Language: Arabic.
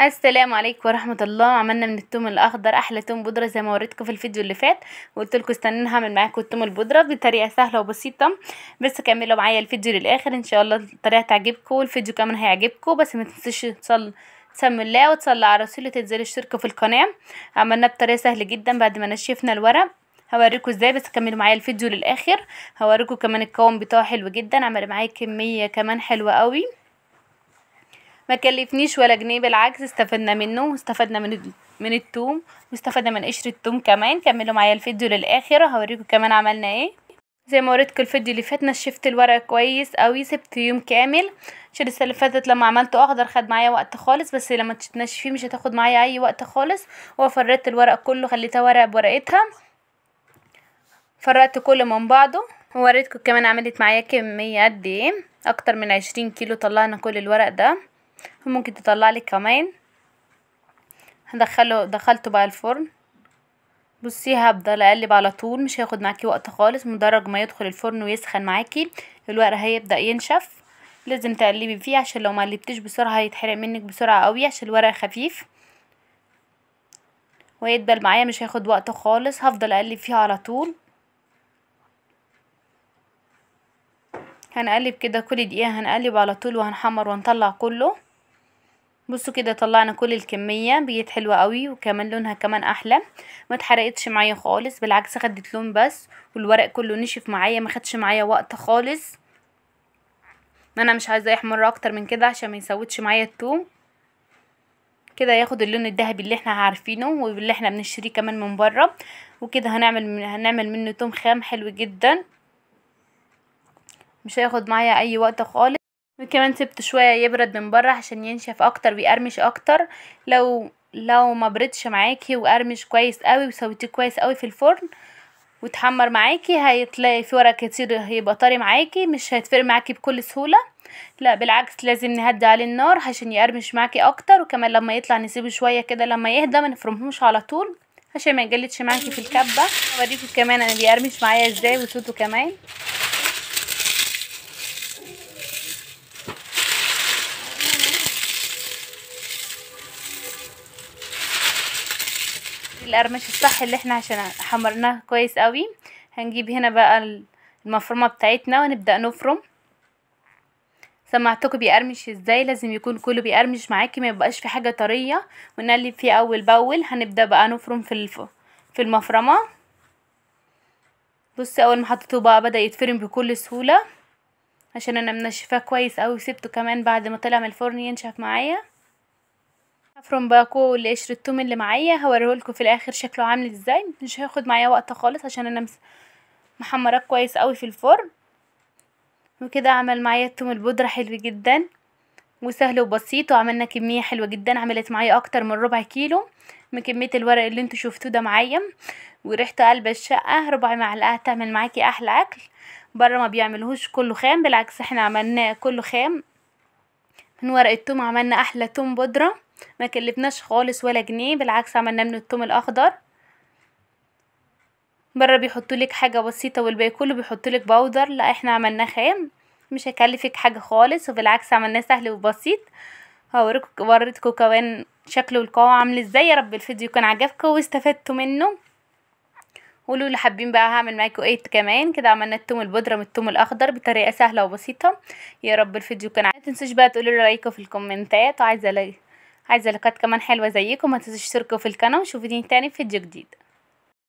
السلام عليكم ورحمه الله عملنا من التوم الاخضر احلى توم بودره زي ما وريتكم في الفيديو اللي فات وقلت لكم استنوني هعمل معاكم التوم البودره بطريقه سهله وبسيطه بس كملوا معايا الفيديو للاخر ان شاء الله الطريقه تعجبكم والفيديو كمان هيعجبكم بس ما تنسوش تصل تسموا الله وتصلي على الرسول وتنزلوا اشتركوا في القناه عملناه بطريقه سهله جدا بعد ما نشفنا الورق هوريكم ازاي بس كملوا معايا الفيديو للاخر هوريكم كمان الكوم بتاعه حلو جدا عمل معايا كميه كمان حلوه قوي ما كلفنيش ولا جنيه بالعكس استفدنا منه واستفدنا من من التوم واستفدنا من قشر التوم كمان كملوا معايا الفيديو للاخر وهوريكم كمان عملنا ايه زي ما وريتكم الفيديو اللي فاتنا شفت الورق كويس قوي سبت يوم كامل السنه اللي فاتت لما عملته اخضر خد معايا وقت خالص بس لما تنشفيه فيه مش هتاخد معايا اي وقت خالص وفردت الورق كله خليتها ورقه بورقتها فرقت كله من بعضه ووريتكم كمان عملت معايا كميه قد ايه اكتر من عشرين كيلو طلعنا كل الورق ده ممكن تطلع لي كمان هدخله دخلته بقى الفرن بصي هفضل اقلب على طول مش هياخد معاكي وقت خالص مدرج ما يدخل الفرن ويسخن معاكي الورق هيبدا ينشف لازم تقلبي فيه عشان لو ما قلبتيش بسرعه هيتحرق منك بسرعه قوي عشان الورق خفيف ويدبل معايا مش هياخد وقت خالص هفضل اقلب فيه على طول هنقلب كده كل دقيقه هنقلب على طول وهنحمر ونطلع كله بصوا كده طلعنا كل الكمية بقيت حلوة قوي وكمان لونها كمان احلى ما اتحرقتش معايا خالص بالعكس خدت لون بس والورق كله نشف معايا ما خدش معايا وقت خالص انا مش عايزة يحمر اكتر من كده عشان ما يسودش معايا التوم كده ياخد اللون الذهبي اللي احنا عارفينه واللي احنا بنشتريه كمان من بره وكده هنعمل من هنعمل منه توم خام حلو جدا مش هياخد معايا اي وقت خالص وكمان سبته شوية يبرد من بره عشان ينشف اكتر ويقرمش اكتر لو لو ما بردش معاكي وقرمش كويس قوي وسويتيه كويس قوي في الفرن وتحمر معاكي هتلاقي في ورق كتير هيبقى طري معاكي مش هيتفرق معاكي بكل سهولة لا بالعكس لازم نهدي عليه النار عشان يقرمش معاكي اكتر وكمان لما يطلع نسيبه شوية كده لما يهدى ما نفرمهوش على طول عشان ما يجلدش معاكي في الكبة اوريكم كمان انا بيقرمش معايا ازاي وصوته كمان القرمش الصح اللي احنا عشان حمرناه كويس قوي هنجيب هنا بقى المفرمة بتاعتنا ونبدأ نفرم سمعتكم بيقرمش ازاي لازم يكون كله بيقرمش معاكي ما يبقاش في حاجة طرية ونقلب فيه اول باول هنبدأ بقى نفرم في الف... في المفرمة بصي اول ما حطيته بقى بدأ يتفرم بكل سهولة عشان انا منشفاه كويس اوي وسبته كمان بعد ما طلع من الفرن ينشف معايا هفرم باكو كل التوم اللي معايا هوريهولكوا في الاخر شكله عامل ازاي مش هياخد معايا وقت خالص عشان انا محمراه كويس قوي في الفرن وكده عمل معايا التوم البودرة حلو جدا وسهل وبسيط وعملنا كمية حلوة جدا عملت معايا اكتر من ربع كيلو من كمية الورق اللي انتوا شفتوه ده معايا وريحة قلب الشقة ربع معلقة تعمل معاكي احلى اكل بره ما بيعملهوش كله خام بالعكس احنا عملناه كله خام من ورق التوم عملنا احلى توم بودره ما كلفناش خالص ولا جنيه بالعكس عملنا من الثوم الاخضر بره بيحطوا لك حاجه بسيطه والباقي كله بيحطوا لك باودر لا احنا عملناه خام مش هيكلفك حاجه خالص وبالعكس عملناه سهل وبسيط هوريكم وريتكم كمان شكله القاع عامل ازاي يا رب الفيديو كان عجبكم واستفدتوا منه قولوا لي حابين بقى هعمل معاكم ايه كمان كده عملنا التوم البودره من التوم الاخضر بطريقه سهله وبسيطه يا رب الفيديو كان عجبكم ما تنسوش بقى تقولوا لي رايكم في الكومنتات وعايزه عايزه لقاءات كمان حلوه زيكم ما تنسوا تشتركوا في القناه وشوفوا دين تاني في فيديو جديد